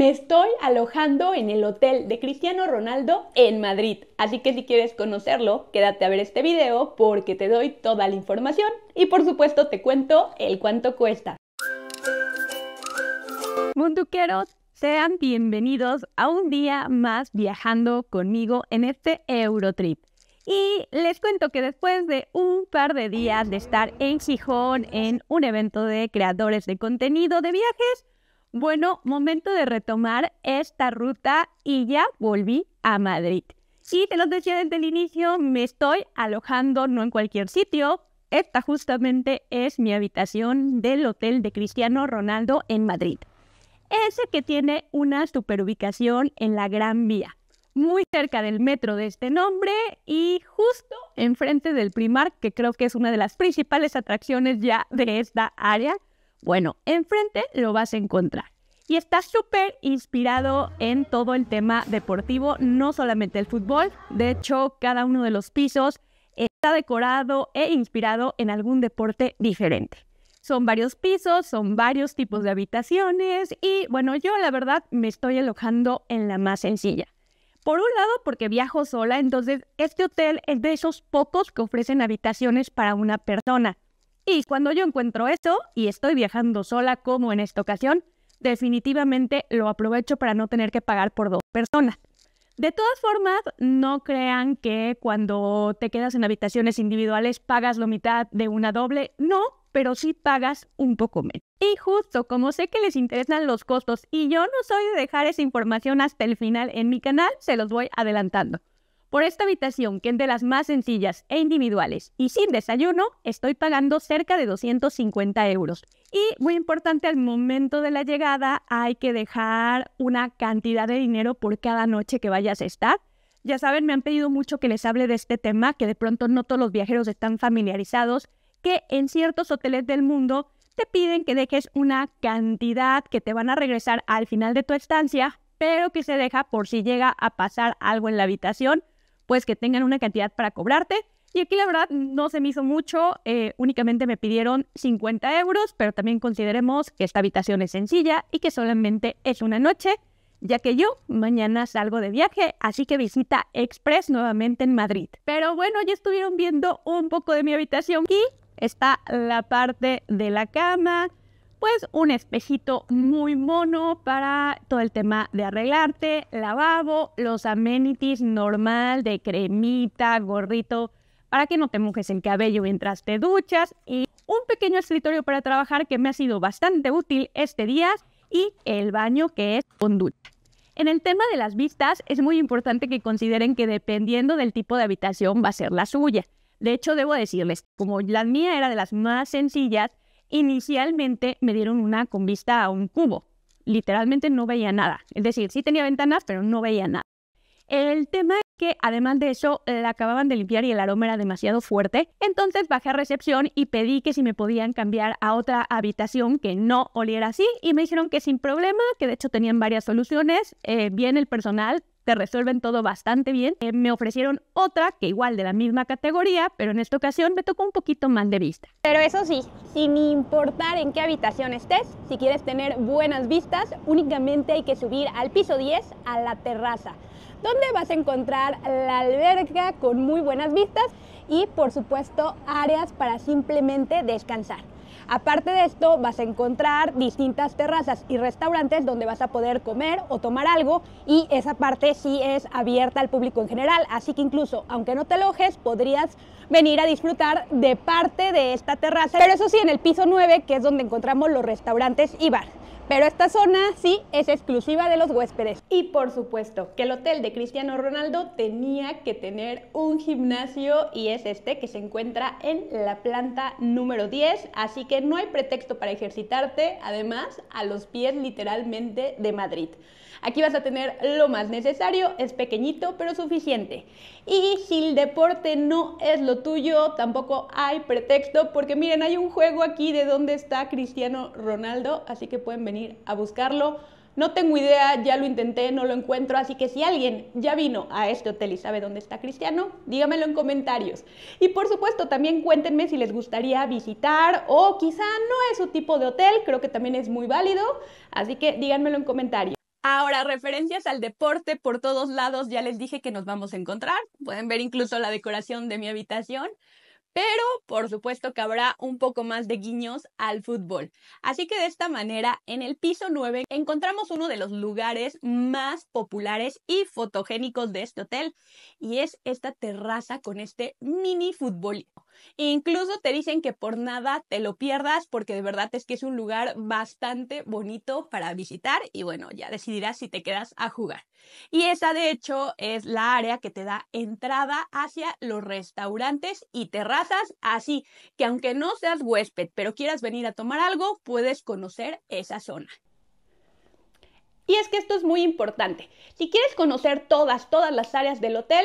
me estoy alojando en el hotel de Cristiano Ronaldo en Madrid. Así que si quieres conocerlo, quédate a ver este video porque te doy toda la información y por supuesto te cuento el cuánto cuesta. Munduqueros, sean bienvenidos a un día más viajando conmigo en este Eurotrip. Y les cuento que después de un par de días de estar en Gijón en un evento de creadores de contenido de viajes, bueno, momento de retomar esta ruta y ya volví a Madrid. Y te lo decía desde el inicio, me estoy alojando no en cualquier sitio. Esta justamente es mi habitación del hotel de Cristiano Ronaldo en Madrid. Ese que tiene una superubicación en la Gran Vía, muy cerca del metro de este nombre y justo enfrente del Primark, que creo que es una de las principales atracciones ya de esta área bueno, enfrente lo vas a encontrar. Y está súper inspirado en todo el tema deportivo, no solamente el fútbol. De hecho, cada uno de los pisos está decorado e inspirado en algún deporte diferente. Son varios pisos, son varios tipos de habitaciones y bueno, yo la verdad me estoy alojando en la más sencilla. Por un lado, porque viajo sola, entonces este hotel es de esos pocos que ofrecen habitaciones para una persona. Y cuando yo encuentro eso y estoy viajando sola como en esta ocasión, definitivamente lo aprovecho para no tener que pagar por dos personas. De todas formas, no crean que cuando te quedas en habitaciones individuales pagas la mitad de una doble. No, pero sí pagas un poco menos. Y justo como sé que les interesan los costos y yo no soy de dejar esa información hasta el final en mi canal, se los voy adelantando. Por esta habitación, que es de las más sencillas e individuales y sin desayuno, estoy pagando cerca de 250 euros. Y muy importante, al momento de la llegada hay que dejar una cantidad de dinero por cada noche que vayas a estar. Ya saben, me han pedido mucho que les hable de este tema, que de pronto no todos los viajeros están familiarizados, que en ciertos hoteles del mundo te piden que dejes una cantidad que te van a regresar al final de tu estancia, pero que se deja por si llega a pasar algo en la habitación pues que tengan una cantidad para cobrarte. Y aquí la verdad no se me hizo mucho, eh, únicamente me pidieron 50 euros, pero también consideremos que esta habitación es sencilla y que solamente es una noche, ya que yo mañana salgo de viaje, así que visita Express nuevamente en Madrid. Pero bueno, ya estuvieron viendo un poco de mi habitación. Aquí está la parte de la cama, pues un espejito muy mono para todo el tema de arreglarte, lavabo, los amenities normal de cremita, gorrito, para que no te mojes el cabello mientras te duchas y un pequeño escritorio para trabajar que me ha sido bastante útil este día y el baño que es con ducha. En el tema de las vistas es muy importante que consideren que dependiendo del tipo de habitación va a ser la suya. De hecho, debo decirles, como la mía era de las más sencillas, Inicialmente me dieron una con vista a un cubo. Literalmente no veía nada. Es decir, sí tenía ventanas, pero no veía nada. El tema es que además de eso la acababan de limpiar y el aroma era demasiado fuerte. Entonces bajé a recepción y pedí que si me podían cambiar a otra habitación que no oliera así y me dijeron que sin problema, que de hecho tenían varias soluciones. Eh, bien el personal, resuelven todo bastante bien. Eh, me ofrecieron otra que igual de la misma categoría, pero en esta ocasión me tocó un poquito más de vista. Pero eso sí, sin importar en qué habitación estés, si quieres tener buenas vistas, únicamente hay que subir al piso 10 a la terraza, donde vas a encontrar la alberca con muy buenas vistas y por supuesto áreas para simplemente descansar. Aparte de esto, vas a encontrar distintas terrazas y restaurantes donde vas a poder comer o tomar algo y esa parte sí es abierta al público en general, así que incluso aunque no te alojes, podrías venir a disfrutar de parte de esta terraza, pero eso sí en el piso 9, que es donde encontramos los restaurantes y bar. Pero esta zona sí es exclusiva de los huéspedes. Y por supuesto que el hotel de Cristiano Ronaldo tenía que tener un gimnasio y es este que se encuentra en la planta número 10, así que no hay pretexto para ejercitarte, además, a los pies literalmente de Madrid. Aquí vas a tener lo más necesario, es pequeñito pero suficiente. Y si el deporte no es lo tuyo, tampoco hay pretexto, porque miren, hay un juego aquí de dónde está Cristiano Ronaldo, así que pueden venir a buscarlo no tengo idea, ya lo intenté, no lo encuentro, así que si alguien ya vino a este hotel y sabe dónde está Cristiano, dígamelo en comentarios. Y por supuesto, también cuéntenme si les gustaría visitar o quizá no es su tipo de hotel, creo que también es muy válido, así que díganmelo en comentarios. Ahora, referencias al deporte por todos lados, ya les dije que nos vamos a encontrar. Pueden ver incluso la decoración de mi habitación pero por supuesto que habrá un poco más de guiños al fútbol. Así que de esta manera, en el piso 9 encontramos uno de los lugares más populares y fotogénicos de este hotel, y es esta terraza con este mini fútbol Incluso te dicen que por nada te lo pierdas porque de verdad es que es un lugar bastante bonito para visitar y bueno, ya decidirás si te quedas a jugar. Y esa de hecho es la área que te da entrada hacia los restaurantes y terrazas, así que aunque no seas huésped pero quieras venir a tomar algo, puedes conocer esa zona. Y es que esto es muy importante. Si quieres conocer todas, todas las áreas del hotel,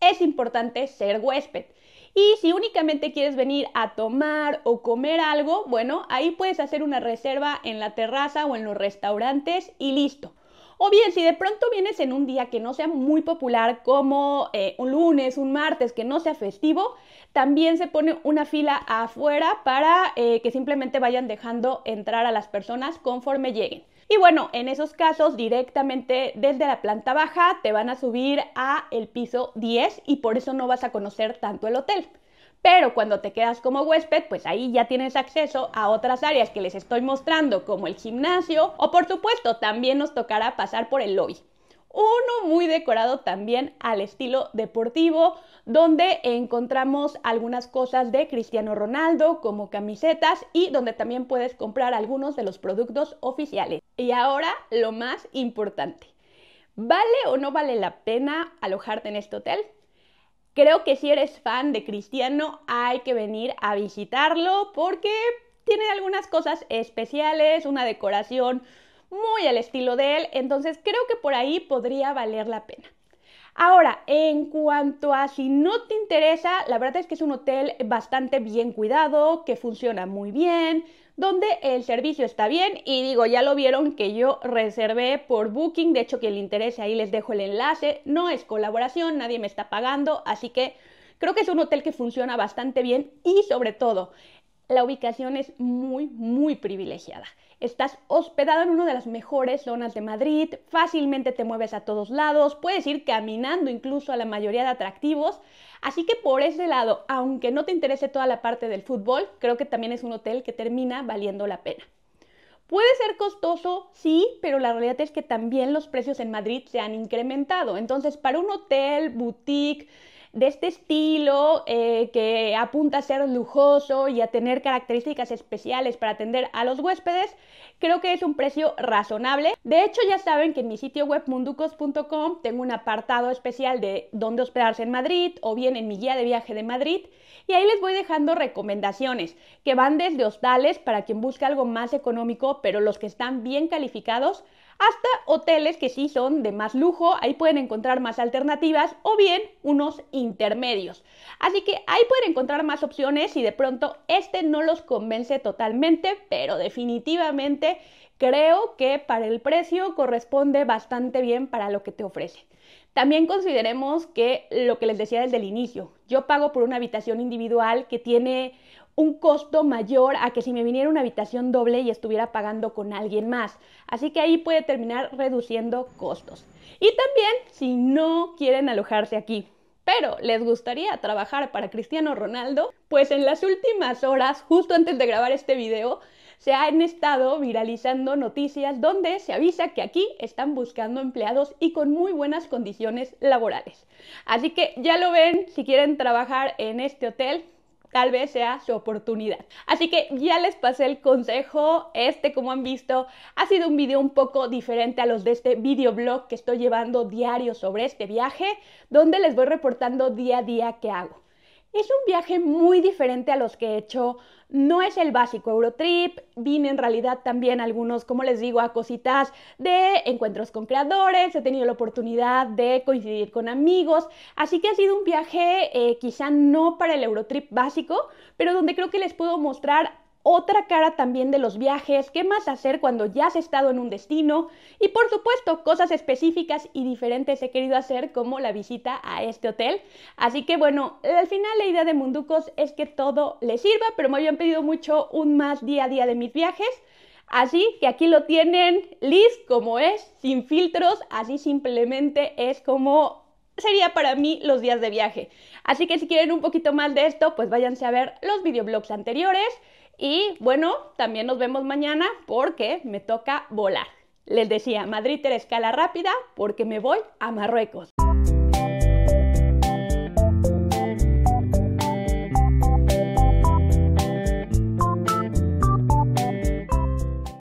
es importante ser huésped. Y si únicamente quieres venir a tomar o comer algo, bueno, ahí puedes hacer una reserva en la terraza o en los restaurantes y listo. O bien, si de pronto vienes en un día que no sea muy popular, como eh, un lunes, un martes, que no sea festivo, también se pone una fila afuera para eh, que simplemente vayan dejando entrar a las personas conforme lleguen. Y bueno, en esos casos directamente desde la planta baja te van a subir a el piso 10 y por eso no vas a conocer tanto el hotel pero cuando te quedas como huésped, pues ahí ya tienes acceso a otras áreas que les estoy mostrando, como el gimnasio, o por supuesto también nos tocará pasar por el lobby. Uno muy decorado también al estilo deportivo, donde encontramos algunas cosas de Cristiano Ronaldo como camisetas y donde también puedes comprar algunos de los productos oficiales. Y ahora lo más importante, ¿vale o no vale la pena alojarte en este hotel? Creo que si eres fan de Cristiano hay que venir a visitarlo porque tiene algunas cosas especiales, una decoración muy al estilo de él, entonces creo que por ahí podría valer la pena. Ahora, en cuanto a si no te interesa, la verdad es que es un hotel bastante bien cuidado, que funciona muy bien, donde el servicio está bien y digo, ya lo vieron que yo reservé por Booking, de hecho que le interese ahí les dejo el enlace, no es colaboración, nadie me está pagando, así que creo que es un hotel que funciona bastante bien y sobre todo la ubicación es muy, muy privilegiada. Estás hospedado en una de las mejores zonas de Madrid, fácilmente te mueves a todos lados, puedes ir caminando incluso a la mayoría de atractivos. Así que por ese lado, aunque no te interese toda la parte del fútbol, creo que también es un hotel que termina valiendo la pena. Puede ser costoso, sí, pero la realidad es que también los precios en Madrid se han incrementado. Entonces, para un hotel, boutique, de este estilo eh, que apunta a ser lujoso y a tener características especiales para atender a los huéspedes, creo que es un precio razonable. De hecho, ya saben que en mi sitio web munducos.com tengo un apartado especial de dónde hospedarse en Madrid o bien en mi guía de viaje de Madrid y ahí les voy dejando recomendaciones que van desde hostales para quien busca algo más económico, pero los que están bien calificados hasta hoteles que sí son de más lujo, ahí pueden encontrar más alternativas o bien unos intermedios. Así que ahí pueden encontrar más opciones y de pronto este no los convence totalmente, pero definitivamente creo que para el precio corresponde bastante bien para lo que te ofrece. También consideremos que lo que les decía desde el inicio, yo pago por una habitación individual que tiene un costo mayor a que si me viniera una habitación doble y estuviera pagando con alguien más. Así que ahí puede terminar reduciendo costos. Y también si no quieren alojarse aquí. Pero, ¿les gustaría trabajar para Cristiano Ronaldo? Pues en las últimas horas, justo antes de grabar este video, se han estado viralizando noticias donde se avisa que aquí están buscando empleados y con muy buenas condiciones laborales. Así que ya lo ven, si quieren trabajar en este hotel, tal vez sea su oportunidad. Así que ya les pasé el consejo. Este, como han visto, ha sido un video un poco diferente a los de este videoblog que estoy llevando diario sobre este viaje, donde les voy reportando día a día qué hago. Es un viaje muy diferente a los que he hecho. No es el básico Eurotrip. Vine en realidad también algunos, como les digo, a cositas de encuentros con creadores. He tenido la oportunidad de coincidir con amigos. Así que ha sido un viaje eh, quizá no para el Eurotrip básico, pero donde creo que les puedo mostrar otra cara también de los viajes, qué más hacer cuando ya has estado en un destino y por supuesto cosas específicas y diferentes he querido hacer como la visita a este hotel. Así que bueno, al final la idea de Munducos es que todo le sirva, pero me habían pedido mucho un más día a día de mis viajes. Así que aquí lo tienen, listo, como es, sin filtros, así simplemente es como sería para mí los días de viaje. Así que si quieren un poquito más de esto, pues váyanse a ver los videoblogs anteriores. Y bueno, también nos vemos mañana porque me toca volar. Les decía, Madrid era escala rápida porque me voy a Marruecos.